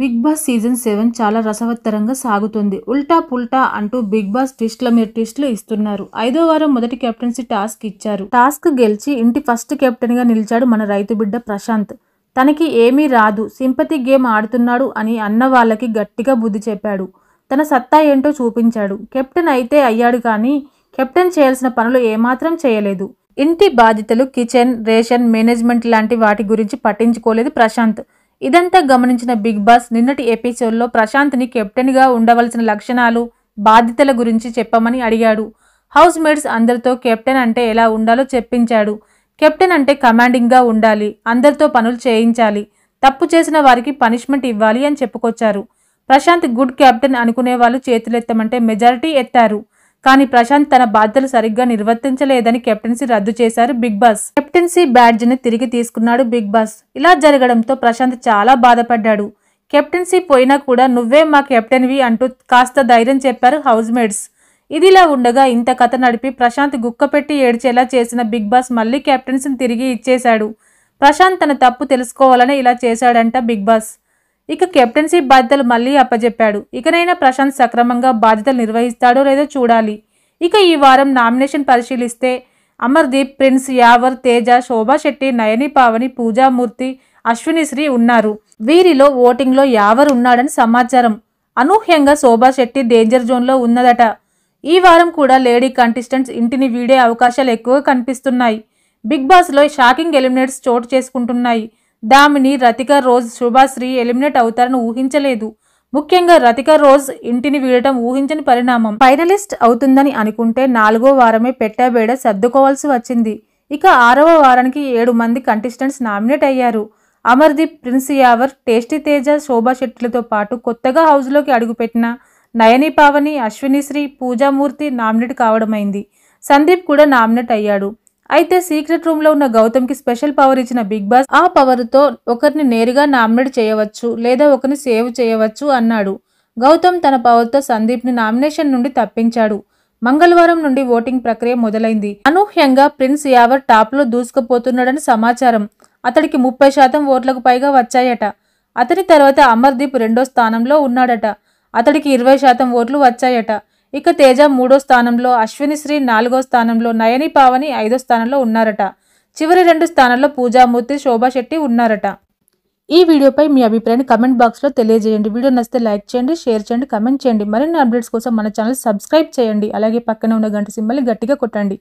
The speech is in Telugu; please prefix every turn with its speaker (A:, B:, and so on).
A: బిగ్ బాస్ సీజన్ సెవెన్ చాలా రసవత్తరంగా సాగుతుంది ఉల్టా పుల్టా అంటూ బిగ్ బాస్ ట్విస్ట్ల మీద ట్విస్ట్లు ఇస్తున్నారు ఐదో వారం మొదటి కెప్టెన్సీ టాస్క్ ఇచ్చారు టాస్క్ గెలిచి ఇంటి ఫస్ట్ కెప్టెన్ గా నిలిచాడు మన రైతు బిడ్డ ప్రశాంత్ తనకి ఏమీ రాదు సింపతి గేమ్ ఆడుతున్నాడు అని అన్న వాళ్ళకి గట్టిగా బుద్ధి చెప్పాడు తన సత్తా ఏంటో చూపించాడు కెప్టెన్ అయితే అయ్యాడు కానీ కెప్టెన్ చేయాల్సిన పనులు ఏమాత్రం చేయలేదు ఇంటి బాధ్యతలు కిచెన్ రేషన్ మేనేజ్మెంట్ లాంటి వాటి గురించి పట్టించుకోలేదు ప్రశాంత్ ఇదంతా గమనించిన బిగ్ బాస్ నిన్నటి ఎపిసోడ్లో ప్రశాంత్ని కెప్టెన్గా ఉండవలసిన లక్షణాలు బాధ్యతల గురించి చెప్పమని అడిగాడు హౌస్ మేట్స్ అందరితో కెప్టెన్ అంటే ఎలా ఉండాలో చెప్పించాడు కెప్టెన్ అంటే కమాండింగ్గా ఉండాలి అందరితో పనులు చేయించాలి తప్పు చేసిన వారికి పనిష్మెంట్ ఇవ్వాలి అని చెప్పుకొచ్చారు ప్రశాంత్ గుడ్ కెప్టెన్ అనుకునే వాళ్ళు చేతులెత్తమంటే మెజారిటీ ఎత్తారు కానీ ప్రశాంత్ తన బాధ్యతలు సరిగ్గా నిర్వర్తించలేదని కెప్టెన్సీ రద్దు చేశారు బిగ్ బాస్ కెప్టెన్సీ బ్యాడ్జ్ ని తిరిగి తీసుకున్నాడు బిగ్ బాస్ ఇలా జరగడంతో ప్రశాంత్ చాలా బాధపడ్డాడు కెప్టెన్సీ పోయినా కూడా నువ్వే మా కెప్టెన్వి అంటూ కాస్త ధైర్యం చెప్పారు హౌస్ మేట్స్ ఇదిలా ఉండగా ఇంత కథ నడిపి ప్రశాంత్ గుక్కపెట్టి ఏడ్చేలా చేసిన బిగ్ బాస్ మళ్ళీ కెప్టెన్సీని తిరిగి ఇచ్చేశాడు ప్రశాంత్ తన తప్పు తెలుసుకోవాలని ఇలా చేశాడంట బిగ్ బాస్ ఇక కెప్టెన్సీ బాధ్యతలు మళ్లీ అప్పజెప్పాడు ఇకనైనా ప్రశాంత్ సక్రమంగా బాధ్యతలు నిర్వహిస్తాడో లేదో చూడాలి ఇక ఈ వారం నామినేషన్ పరిశీలిస్తే అమర్దీప్ ప్రిన్స్ యావర్ తేజ శోభా శెట్టి నయని పావని పూజామూర్తి అశ్వినిశ్రీ ఉన్నారు వీరిలో ఓటింగ్లో యావర్ ఉన్నాడని సమాచారం అనూహ్యంగా శోభా శెట్టి డేంజర్ జోన్లో ఉన్నదట ఈ వారం కూడా లేడీ కంటెస్టెంట్స్ ఇంటిని వీడే అవకాశాలు ఎక్కువగా కనిపిస్తున్నాయి బిగ్ బాస్లో షాకింగ్ ఎలిమినేట్స్ చోటు చేసుకుంటున్నాయి దామిని రతిక రోజ్ శుభాశ్రీ ఎలిమినేట్ అవుతారని ఊహించలేదు ముఖ్యంగా రతిక రోజ్ ఇంటిని వీడటం ఊహించని పరిణామం ఫైనలిస్ట్ అవుతుందని అనుకుంటే నాలుగో వారమే పెట్టాబేడ సర్దుకోవాల్సి వచ్చింది ఇక ఆరవ వారానికి ఏడు మంది కంటెస్టెంట్స్ నామినేట్ అయ్యారు అమర్దీప్ ప్రిన్స్ యావర్ టేస్టీ తేజ శోభా శెట్టిలతో పాటు కొత్తగా హౌస్లోకి అడుగుపెట్టిన నయని పావని అశ్వినిశ్రీ పూజామూర్తి నామినేట్ కావడమైంది సందీప్ కూడా నామినేట్ అయ్యాడు అయితే సీక్రెట్ రూమ్ లో ఉన్న గౌతమ్ కి స్పెషల్ పవర్ ఇచ్చిన బిగ్ బాస్ ఆ పవర్ తో ఒకరిని నేరుగా నామినేట్ చేయవచ్చు లేదా ఒకరిని సేవ్ చేయవచ్చు అన్నాడు గౌతమ్ తన పవర్ తో సందీప్ ని నామినేషన్ నుండి తప్పించాడు మంగళవారం నుండి ఓటింగ్ ప్రక్రియ మొదలైంది అనూహ్యంగా ప్రిన్స్ యావర్ టాప్ లో దూసుకుపోతున్నాడని సమాచారం అతడికి ముప్పై శాతం ఓట్లకు పైగా వచ్చాయట అతని తర్వాత అమర్దీప్ రెండో స్థానంలో ఉన్నాడట అతడికి ఇరవై శాతం ఓట్లు వచ్చాయట ఇక తేజ మూడో స్థానంలో అశ్విని శ్రీ నాలుగో స్థానంలో నయని పావని ఐదో స్థానంలో ఉన్నారట చివరి రెండు స్థానాల్లో పూజామూర్తి శోభాశెట్టి ఉన్నారట ఈ వీడియోపై మీ అభిప్రాయాన్ని కమెంట్ బాక్స్లో తెలియజేయండి వీడియో నచ్చితే లైక్ చేయండి షేర్ చేయండి కమెంట్ చేయండి మరిన్ని అప్డేట్స్ కోసం మన ఛానల్ సబ్స్క్రైబ్ చేయండి అలాగే పక్కన ఉన్న గంట సింబల్ని గట్టిగా కొట్టండి